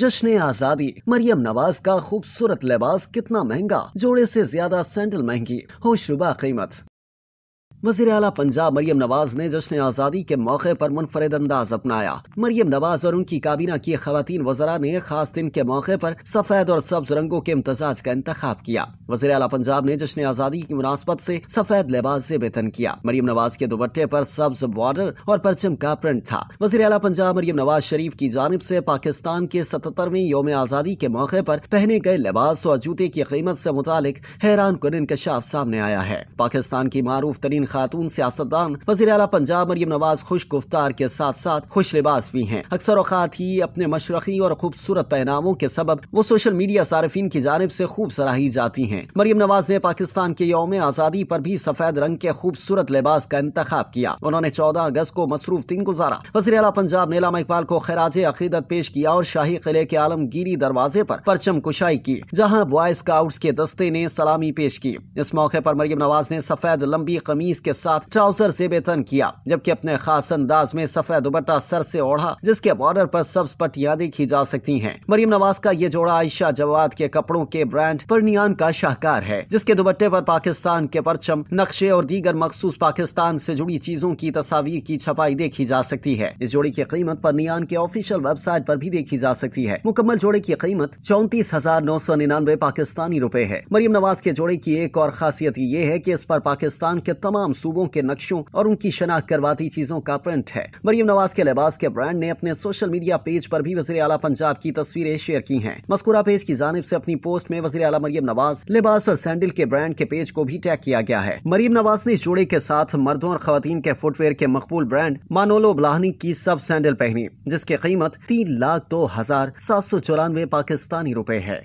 जश्न आजादी मरियम नवाज का खूबसूरत लिबास कितना महंगा जोड़े से ज्यादा सैंडल महंगी होशरुबा कीमत वजीर अला पंजाब मरियम नवाज ने जश्न आज़ादी के मौके पर मुनफरद अंदाज अपनाया मरियम नवाज और उनकी काबीना की खातन वजरा ने खास दिन के मौके पर सफेद और सब्ज रंगों के इम्तजाज का इंतजाम किया वजीर अला पंजाब ने जश्न आज़ादी की मुनासबत से सफेद लिबास से वेतन किया मरियम नवाज के दुपट्टे पर सब्ज बॉर्डर और परचम का प्रिंट था वजीर अला पंजाब मरियम नवाज शरीफ की जानब ऐसी पाकिस्तान के सतहत्तरवें योम आज़ादी के मौके पर पहने गए लिबास और जूते की कीमत ऐसी मुतालिक हैरान कन इंकशाफ सामने आया है पाकिस्तान की मारूफ तरीन खातून सियासतदान वजीर अला पंजाब मरियम नवाज खुश गुफ्तार के साथ साथ खुश लिबास भी हैं अक्सर अवत ही अपने मशरकी और खूबसूरत पहनावों के सबब वो सोशल मीडिया सार्फिन की जानब ऐसी खूब सराही जाती है मरियम नवाज ने पाकिस्तान के योम आज़ादी आरोप भी सफेद रंग के खूबसूरत लिबास का इंतखब किया उन्होंने चौदह अगस्त को मसरूफ दिन गुजारा वजी अला पंजाब नीलाम इकबाल को खराज अकीदत पेश किया और शाही किले के आलमगीरी दरवाजे आरोप परचम कुशाई की जहाँ बॉय स्काउट के दस्ते ने सलामी पेश की इस मौके आरोप मरियम नवाज ने सफेद लंबी कमीज के साथ ट्राउजर से वेतन किया जबकि अपने खास अंदाज में सफेद दुबट्टा सर से ओढ़ा जिसके बॉर्डर पर सब्ज पट्टियाँ देखी जा सकती हैं। मरियम नवाज का ये जोड़ा आयशा जवाद के कपड़ों के ब्रांड परनियान का शाहकार है जिसके दुबट्टे पर पाकिस्तान के परचम नक्शे और दीगर मखसूस पाकिस्तान से जुड़ी चीजों की तस्वीर की छपाई देखी जा सकती है इस जोड़ी की कीमत परनियान के ऑफिशियल वेबसाइट पर भी देखी जा सकती है मुकम्मल जोड़े की कीमत चौंतीस हजार नौ सौ निन्यानवे पाकिस्तानी रुपए है मरियम नवाज के जोड़े की एक और खासियत ये है की इस पर पाकिस्तान के तमाम तमाम सूबों के नक्शों और उनकी शनाख्त करवाती चीजों का प्रिंट है मरियम नवाज के लिबास के ब्रांड ने अपने सोशल मीडिया पेज पर भी वजी अला पंजाब की तस्वीरें शेयर की हैं मस्कुरा पेज की जानब से अपनी पोस्ट में वजी अला मरियम नवाज लिबास और सैंडल के ब्रांड के पेज को भी टैग किया गया है मरीम नवाज ने इस जोड़े के साथ मर्दों और खातन के फुटवेयर के मकबूल ब्रांड मानोलो बलाहनी की सब सैंडल पहनी जिसकी कीमत तीन लाख दो हजार सात सौ चौरानवे पाकिस्तानी रुपए है